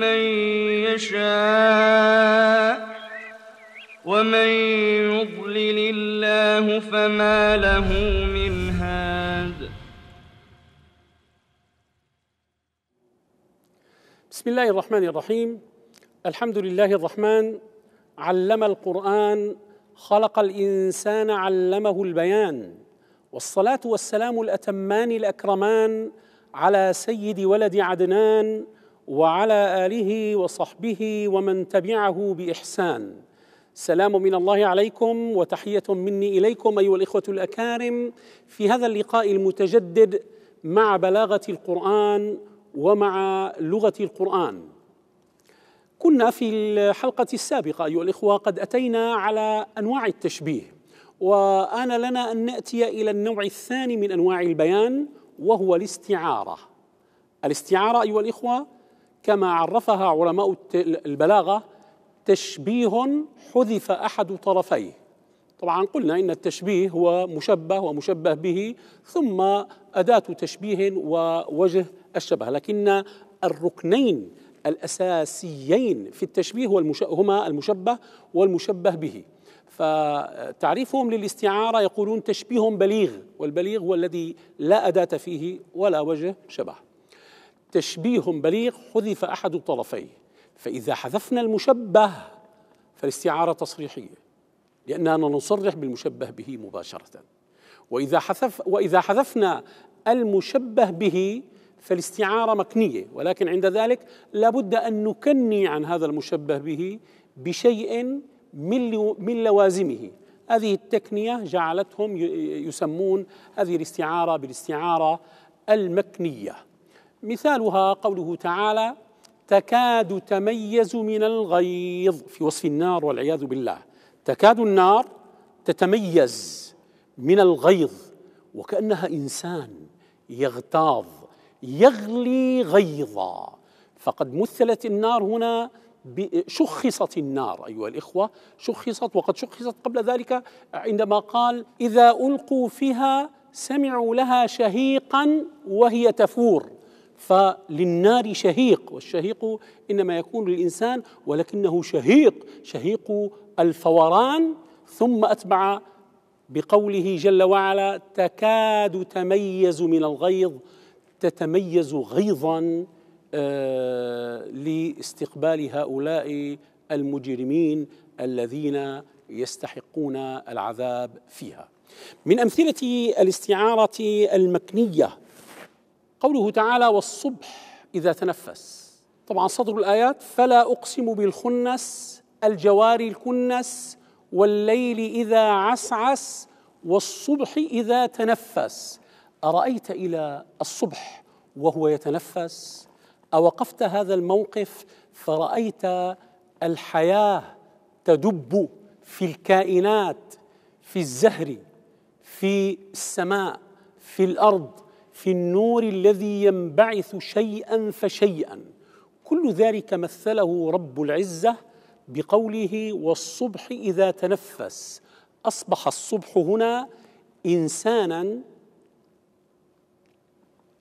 من يشاء ومن يضلل الله فما له من هاد بسم الله الرحمن الرحيم الحمد لله الرحمن علم القرآن خلق الإنسان علمه البيان والصلاة والسلام الأتمان الأكرمان على سيد ولد عدنان وعلى اله وصحبه ومن تبعه باحسان سلام من الله عليكم وتحيه مني اليكم ايها الاخوه الاكارم في هذا اللقاء المتجدد مع بلاغه القران ومع لغه القران كنا في الحلقه السابقه ايها الاخوه قد اتينا على انواع التشبيه وان لنا ان ناتي الى النوع الثاني من انواع البيان وهو الاستعاره الاستعاره ايها الاخوه كما عرفها علماء البلاغه تشبيه حذف احد طرفيه طبعا قلنا ان التشبيه هو مشبه ومشبه به ثم اداه تشبيه ووجه الشبه لكن الركنين الاساسيين في التشبيه هما المشبه والمشبه به فتعريفهم للاستعاره يقولون تشبيه بليغ والبليغ هو الذي لا اداه فيه ولا وجه شبه تشبيه بليغ حذف أحد طرفيه فإذا حذفنا المشبه فالاستعارة تصريحية لأننا نصرح بالمشبه به مباشرة وإذا حذف وإذا حذفنا المشبه به فالاستعارة مكنية ولكن عند ذلك لابد أن نكني عن هذا المشبه به بشيء من لوازمه هذه التكنية جعلتهم يسمون هذه الاستعارة بالاستعارة المكنية مثالها قوله تعالى تكاد تميز من الغيظ في وصف النار والعياذ بالله تكاد النار تتميز من الغيظ وكانها انسان يغتاظ يغلي غيظا فقد مثلت النار هنا شخصت النار ايها الاخوه شخصت وقد شخصت قبل ذلك عندما قال اذا القوا فيها سمعوا لها شهيقا وهي تفور فللنار شهيق والشهيق انما يكون للانسان ولكنه شهيق شهيق الفوران ثم اتبع بقوله جل وعلا تكاد تميز من الغيظ تتميز غيظا آه، لاستقبال هؤلاء المجرمين الذين يستحقون العذاب فيها من امثله الاستعاره المكنيه قوله تعالى والصبح إذا تنفس طبعا صدر الآيات فلا أقسم بالخنس الجوار الكنس والليل إذا عسعس والصبح إذا تنفس أرأيت إلى الصبح وهو يتنفس أوقفت هذا الموقف فرأيت الحياة تدب في الكائنات في الزهر في السماء في الأرض في النور الذي ينبعث شيئا فشيئا كل ذلك مثله رب العزه بقوله والصبح اذا تنفس اصبح الصبح هنا انسانا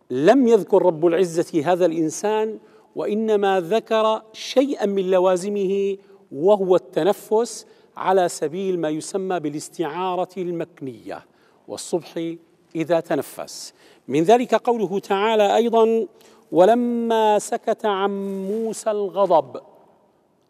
لم يذكر رب العزه هذا الانسان وانما ذكر شيئا من لوازمه وهو التنفس على سبيل ما يسمى بالاستعاره المكنيه والصبح إذا تنفس من ذلك قوله تعالى أيضا ولما سكت عن موسى الغضب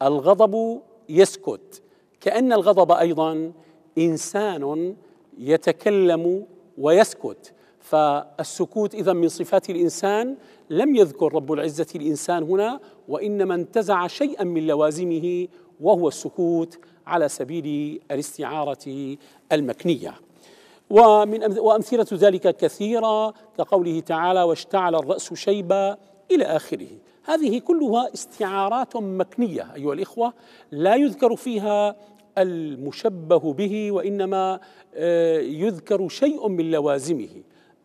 الغضب يسكت كأن الغضب أيضا إنسان يتكلم ويسكت فالسكوت إذا من صفات الإنسان لم يذكر رب العزة الإنسان هنا وإنما انتزع شيئا من لوازمه وهو السكوت على سبيل الاستعارة المكنية ومن وأمثلة ذلك كثيرة كقوله تعالى واشتعل الرأس شيبا إلى آخره هذه كلها استعارات مكنية أيها الإخوة لا يذكر فيها المشبه به وإنما آه، يذكر شيء من لوازمه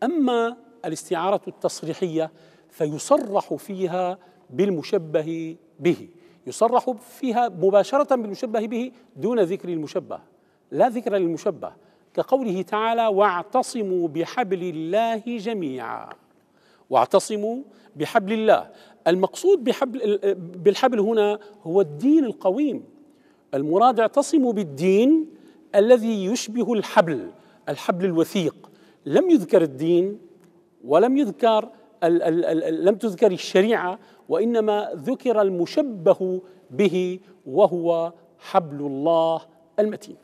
أما الاستعارة التصريحية فيصرح فيها بالمشبه به يصرح فيها مباشرة بالمشبه به دون ذكر المشبه لا ذكر للمشبه كقوله تعالى واعتصموا بحبل الله جميعا واعتصموا بحبل الله المقصود بحبل بالحبل هنا هو الدين القويم المراد اعتصموا بالدين الذي يشبه الحبل الحبل الوثيق لم يذكر الدين ولم يذكر الـ الـ الـ لم تذكر الشريعه وانما ذكر المشبه به وهو حبل الله المتين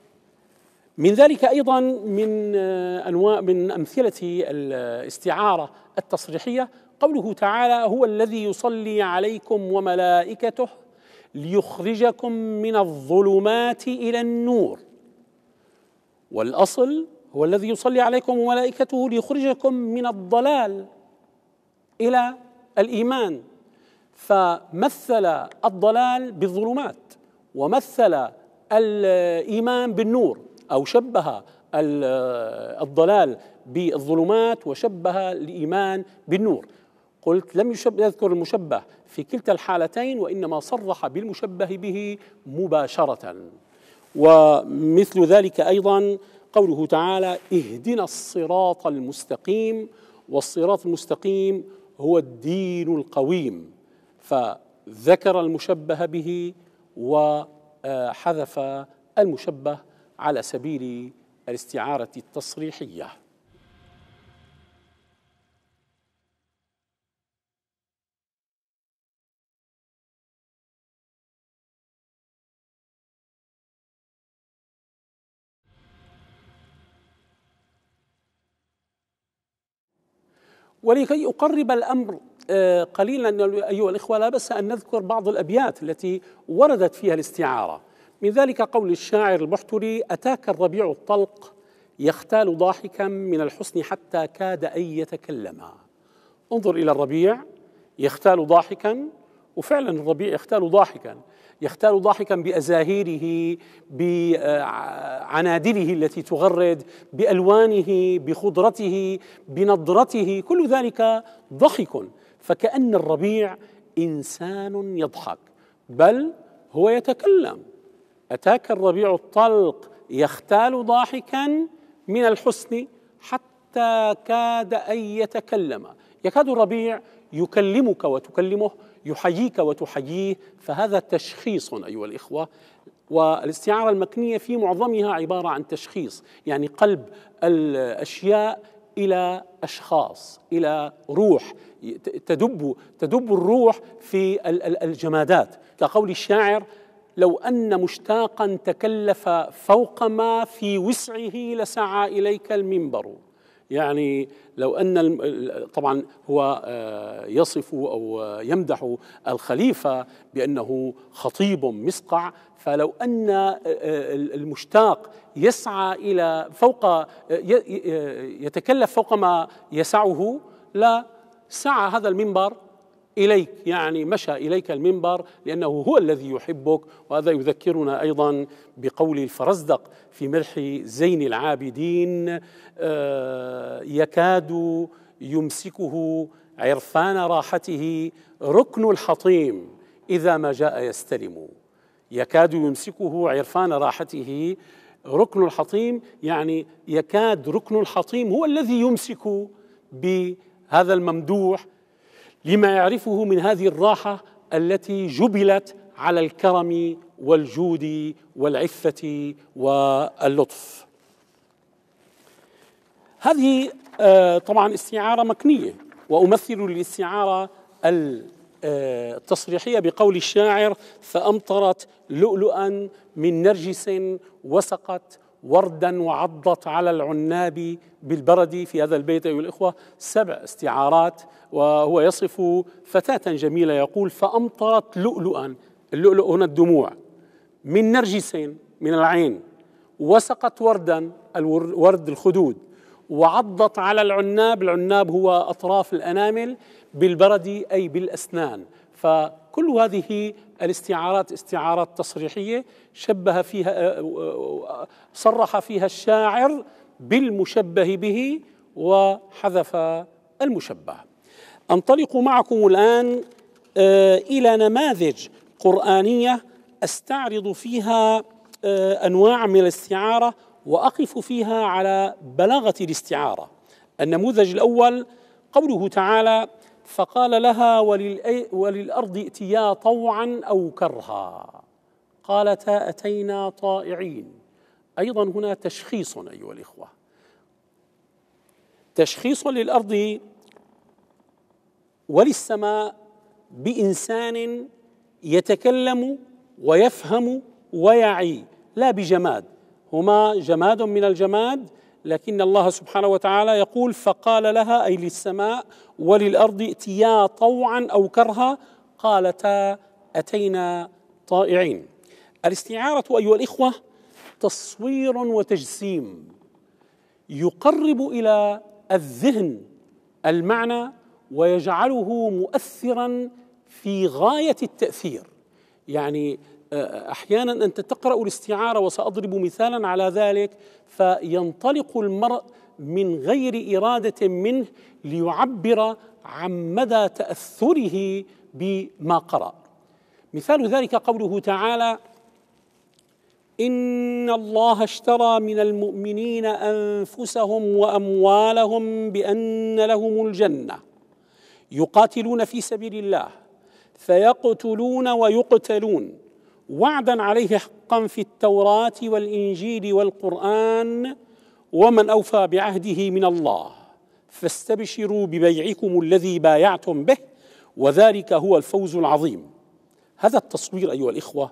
من ذلك ايضا من آه، انواع من امثله الاستعاره التصريحيه قوله تعالى هو الذي يصلي عليكم وملائكته ليخرجكم من الظلمات الى النور والاصل هو الذي يصلي عليكم وملائكته ليخرجكم من الضلال الى الايمان فمثل الضلال بالظلمات ومثل الايمان بالنور أو شبه الضلال بالظلمات وشبه الإيمان بالنور قلت لم يذكر المشبه في كلتا الحالتين وإنما صرح بالمشبه به مباشرة ومثل ذلك أيضا قوله تعالى اهدنا الصراط المستقيم والصراط المستقيم هو الدين القويم فذكر المشبه به وحذف المشبه على سبيل الاستعاره التصريحيه ولكي أقرب الأمر آه، قليلا أيها الإخوة لا بس أن نذكر بعض الأبيات التي وردت فيها الاستعارة من ذلك قول الشاعر البحتري أتاك الربيع الطلق يختال ضاحكا من الحسن حتى كاد أن يتكلم انظر إلى الربيع يختال ضاحكا وفعلا الربيع يختال ضاحكا يختال ضاحكا بأزاهيره بعنادله التي تغرد بألوانه بخضرته بنضرته كل ذلك ضحك فكأن الربيع إنسان يضحك بل هو يتكلم أتاك الربيع الطلق يختال ضاحكا من الحسن حتى كاد أن يتكلم يكاد الربيع يكلمك وتكلمه يحييك وتحييه فهذا تشخيص أيها الإخوة والاستعارة المكنية في معظمها عبارة عن تشخيص يعني قلب الأشياء إلى أشخاص إلى روح تدب تدب الروح في الجمادات كقول الشاعر لو أن مشتاقا تكلف فوق ما في وسعه لسعى إليك المنبر يعني لو أن طبعا هو آه، يصف أو يمدح الخليفة بأنه خطيب مسقع فلو أن آه، المشتاق يسعى إلى فوق آه، يتكلف فوق ما يسعه لا سعى هذا المنبر إليك يعني مشى إليك المنبر لأنه هو الذي يحبك وهذا يذكرنا أيضا بقول الفرزدق في مدح زين العابدين آه، يكاد يمسكه عرفان راحته ركن الحطيم إذا ما جاء يستلم يكاد يمسكه عرفان راحته ركن الحطيم يعني يكاد ركن الحطيم هو الذي يمسك بهذا الممدوح لما يعرفه من هذه الراحه التي جبلت على الكرم والجود والعفه واللطف هذه آه، طبعا استعاره مكنيه وامثل الاستعاره التصريحيه بقول الشاعر فامطرت لؤلؤا من نرجس وسقت وردا وعضت على العناب بالبرد في هذا البيت أيها الإخوة سبع استعارات وهو يصف فتاة جميلة يقول فأمطرت لؤلؤا اللؤلؤ هنا الدموع من نرجس من العين وسقت وردا الورد الخدود وعضت على العناب العناب هو أطراف الأنامل بالبرد أي بالأسنان ف كل هذه الاستعارات استعارات تصريحيه شبه فيها آه، آه، آه، صرح فيها الشاعر بالمشبه به وحذف المشبه انطلق معكم الان الى نماذج قرانيه استعرض فيها انواع من الاستعاره واقف فيها على بلاغه الاستعاره النموذج الاول قوله تعالى فقال لها وللأرض ائتيا طوعا أو كرها قالتا أتينا طائعين أيضا هنا تشخيص أيها الإخوة تشخيص للأرض وللسماء بإنسان يتكلم ويفهم ويعي لا بجماد هما جماد من الجماد لكن الله سبحانه وتعالى يقول فقال لها اي للسماء وللارض ائتيا طوعا او كرها قالتا اتينا طائعين. الاستعاره ايها الاخوه تصوير وتجسيم يقرب الى الذهن المعنى ويجعله مؤثرا في غايه التاثير. يعني احيانا انت تقرا الاستعاره وساضرب مثالا على ذلك فينطلق المرء من غير اراده منه ليعبر عن مدى تاثره بما قرأ مثال ذلك قوله تعالى ان الله اشترى من المؤمنين انفسهم واموالهم بان لهم الجنه يقاتلون في سبيل الله فيقتلون ويقتلون وعدا عليه حقا في التوراه والانجيل والقران ومن اوفى بعهده من الله فاستبشروا ببيعكم الذي بايعتم به وذلك هو الفوز العظيم هذا التصوير ايها الاخوه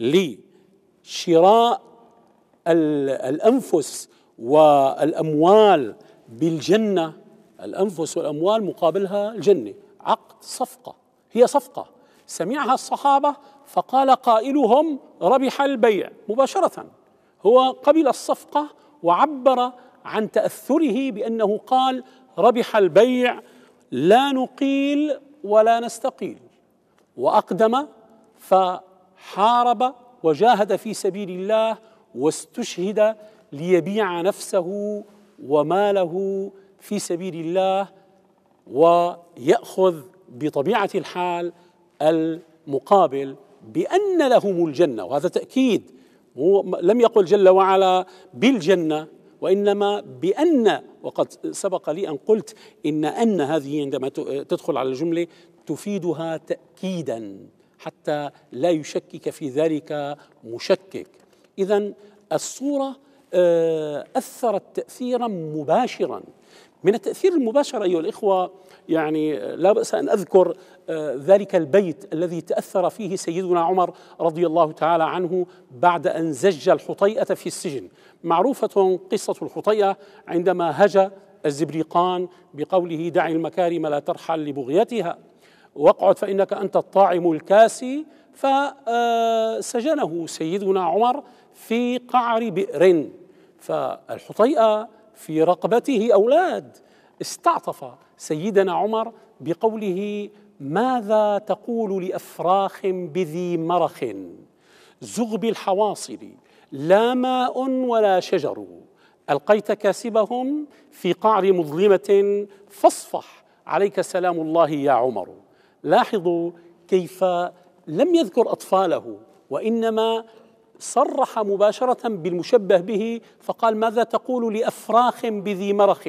لشراء الانفس والاموال بالجنه الانفس والاموال مقابلها الجنه عقد صفقه هي صفقه سمعها الصحابة فقال قائلهم ربح البيع مباشرة هو قبل الصفقة وعبر عن تأثره بأنه قال ربح البيع لا نقيل ولا نستقيل وأقدم فحارب وجاهد في سبيل الله واستشهد ليبيع نفسه وماله في سبيل الله ويأخذ بطبيعة الحال المقابل بأن لهم الجنة وهذا تأكيد لم يقل جل وعلا بالجنة وإنما بأن وقد سبق لي أن قلت إن أن هذه عندما تدخل على الجملة تفيدها تأكيدا حتى لا يشكك في ذلك مشكك إذا الصورة آه، أثرت تأثيرا مباشرا من التأثير المباشر أيها الإخوة يعني لا بأس أن أذكر آه، ذلك البيت الذي تأثر فيه سيدنا عمر رضي الله تعالى عنه بعد أن زج الحطيئة في السجن معروفة قصة الحطيئة عندما هجى الزبريقان بقوله دع المكارم لا ترحل لبغيتها واقعد فإنك أنت الطاعم الكاسي فسجنه آه، سيدنا عمر في قعر بئر فالحطيئة في رقبته أولاد استعطف سيدنا عمر بقوله ماذا تقول لأفراخ بذي مرخ زغب الحواصل لا ماء ولا شجر ألقيت كاسبهم في قعر مظلمة فاصفح عليك سلام الله يا عمر لاحظوا كيف لم يذكر أطفاله وإنما صرح مباشرة بالمشبه به فقال ماذا تقول لأفراخ بذي مرخ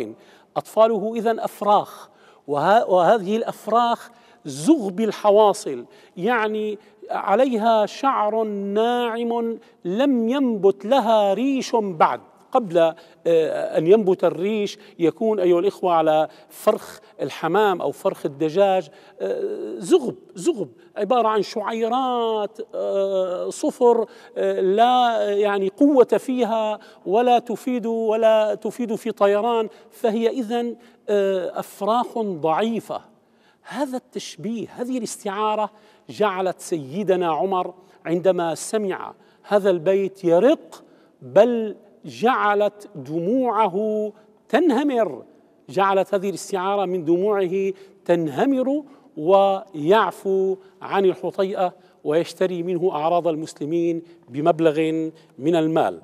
أطفاله إذا أفراخ وهذه الأفراخ زغب الحواصل يعني عليها شعر ناعم لم ينبت لها ريش بعد قبل آه، أن ينبت الريش يكون أيها الإخوة على فرخ الحمام أو فرخ الدجاج آه، زغب زغب عبارة عن شعيرات آه، صفر لا يعني قوة فيها ولا تفيد ولا تفيد في طيران فهي إذا أفراح ضعيفة هذا التشبيه هذه الاستعارة جعلت سيدنا عمر عندما سمع هذا البيت يرق بل جعلت دموعه تنهمر جعلت هذه الاستعاره من دموعه تنهمر ويعفو عن الحطيئه ويشتري منه اعراض المسلمين بمبلغ من المال.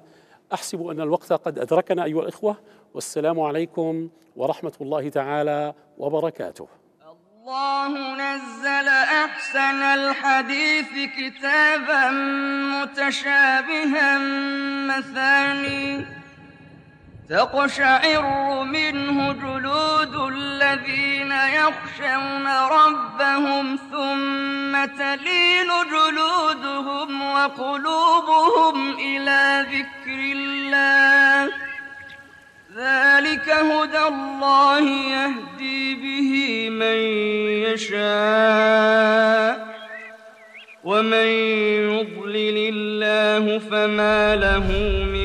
احسب ان الوقت قد ادركنا ايها الاخوه والسلام عليكم ورحمه الله تعالى وبركاته. الله نزل أحسن الحديث كتابا متشابها مثاني تقشعر منه جلود الذين يخشون ربهم ثم تلين جلودهم وقلوبهم إلى ذكر الله ذلك هدى الله يهدي به من يشاء ومن يضلل الله فما له من